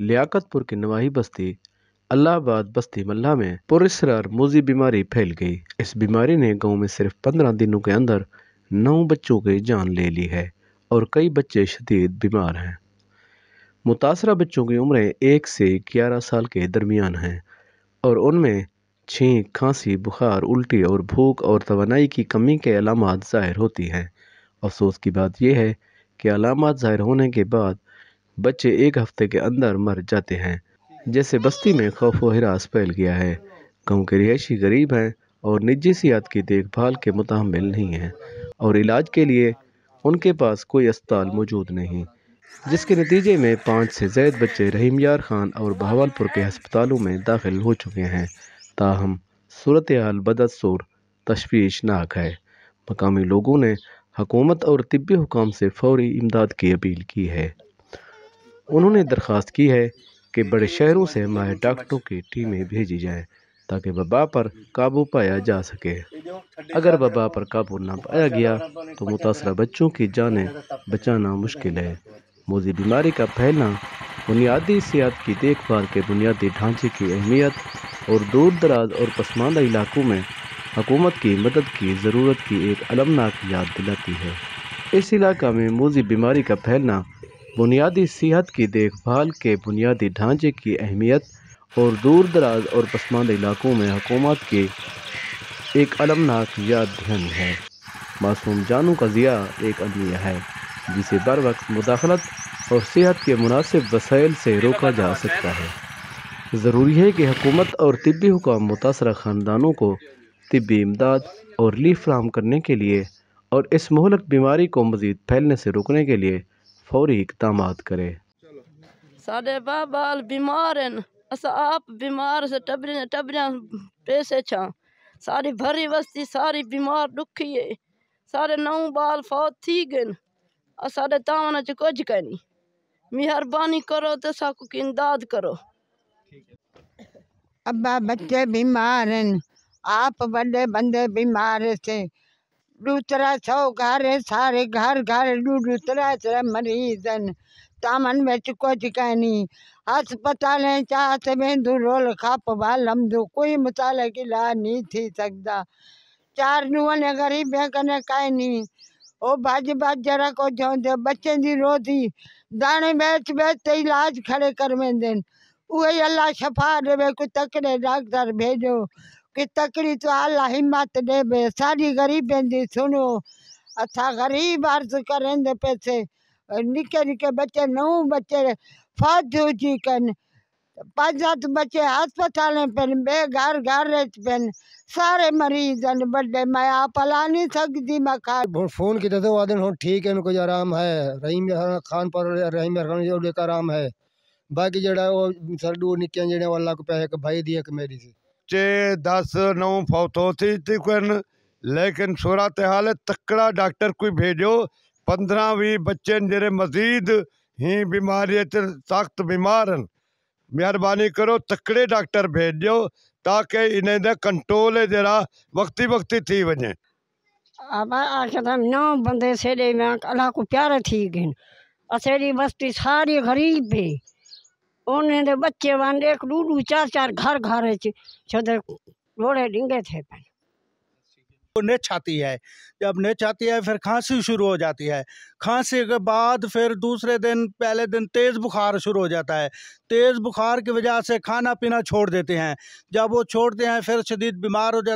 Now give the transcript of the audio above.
लियाकतपुर की नवाही बस्ती अल्लाहबाद बस्ती मल्ला में पुरसरार मोजी बीमारी फैल गई इस बीमारी ने गांव में सिर्फ पंद्रह दिनों के अंदर नौ बच्चों की जान ले ली है और कई बच्चे शदीद बीमार हैं मुतासर बच्चों की उम्रें एक से ग्यारह साल के दरमियान हैं और उनमें छींक खांसी बुखार उल्टी और भूख और तोानाई की कमी के अलामत ज़ाहिर होती हैं अफसोस की बात यह है कि अलामत ज़ाहिर होने के बाद बच्चे एक हफ्ते के अंदर मर जाते हैं जैसे बस्ती में खौफ व हिरास फैल गया है गाँव के रिहायशी गरीब हैं और निजी सियात की देखभाल के मुतामिल नहीं हैं और इलाज के लिए उनके पास कोई अस्पताल मौजूद नहीं जिसके नतीजे में पाँच से जैद बच्चे रहीम यार खान और बहावलपुर के हस्पतालों में दाखिल हो चुके हैं ताहम सूरत हाल बदसूर तशवीशनाक है मकामी लोगों ने हकूमत और तबी हुकाम से फौरी इमदाद की अपील की है उन्होंने दरख्वास्त की है कि बड़े शहरों से हमारे डॉक्टरों की टीमें भेजी जाएं ताकि वबा पर काबू पाया जा सके अगर वबा पर काबू ना पाया गया तो मुतासर बच्चों की जानें बचाना मुश्किल है मोजी बीमारी का फैलना बुनियादी सेहत की देखभाल के बुनियादी ढांचे की अहमियत और दूर दराज और पसमानदा इलाकों में हुकूमत की मदद की ज़रूरत की एक अलमनाक याद दिलाती है इस इलाका में मोजी बीमारी का फैलना बुनियादी सेहत की देखभाल के बुनियादी ढांचे की अहमियत और दूर दराज और पसमानदा इलाकों में हुकूमत की एक अलमनाक या अध्ययन है मासूम जानों का ज़िया एक अलमिया है जिसे बर वक्त मुदाखलत और सेहत के मुनासिब वसाइल से रोका जा सकता है ज़रूरी है कि हुकूमत और तबी हुकाम मुतासर ख़ानदानों को तबी इमदाद और लीफ फ्राहम करने के लिए और इस महलक बीमारी को मज़ीद फैलने से रोकने के लिए फौरी इकदाम करे साढ़े बाबाल बीमार हैं अस आप बीमार से टबरें टबरें पैसे छा सारी भरी बस्ती सारी बीमार दुखी है सारे नौ बाल फौत थी गए और साढ़े तावन च कुछ कहनी मेहरबानी करो तो साकू की इमदाद करो अब्बा बच्चे बीमार हैं आप बड़े बंदे बीमार से दूतरा सौ घर सारे घर घर दूतरा सर मरीजन तामन में चुको चिकनी अस्पताल चाहते में दू रोल खाप बालम दो कोई मसाला गिला नहीं थी सकता चार नुवन गरीब कने काई नहीं ओ बाज बाज जरा को जो दे बच्चे दी रोधी दाने बेच बेच ते इलाज खड़े कर में देन वही अल्लाह शफा देवे को तकड़े डॉक्टर भेजो कि तकड़ी तो अल्लाह हिम्मत दे बे सारी गरीब दी सुनो असा गरीब अर्ज करें दे पैसे निके निके बच्चे नौ बच्चे फौज जी कन पाँच सात बच्चे अस्पताल पेन बे घर घर पेन सारे मरीज हैं बड़े मैं आप ला नहीं सकती मैं खा फोन की तो आदमी हूँ ठीक है कुछ आराम है रहीम खान पर रहीम खान जो आराम है बाकी जरा वो सरडू निक्के जो अल्लाह को पैसे भाई दिए मेरी से बच्चे दस नौ फौतों थी थी कन लेकिन सूरत हाल तकड़ा डॉक्टर कोई भेजो पंद्रह भी बच्चे जेरे मजीद ही बीमारी सख्त बीमार हैं मेहरबानी करो तकड़े डॉक्टर भेजो ताकि इन्हें कंट्रोल है जरा वक्ती वक्ती थी वजे नौ बंदे से अल्लाह को प्यारे थी गए असेरी बस्ती सारी गरीब भी ओने बच्चे वन एक दू दू चार चार घर घर है घोड़े डिंगे थे पहले तो है जब ने छाती है फिर खांसी शुरू हो जाती है खांसी के बाद फिर दूसरे दिन पहले दिन तेज़ बुखार शुरू हो जाता है तेज़ बुखार की वजह से खाना पीना छोड़ देते हैं जब वो छोड़ते हैं फिर शदीद बीमार हो जाते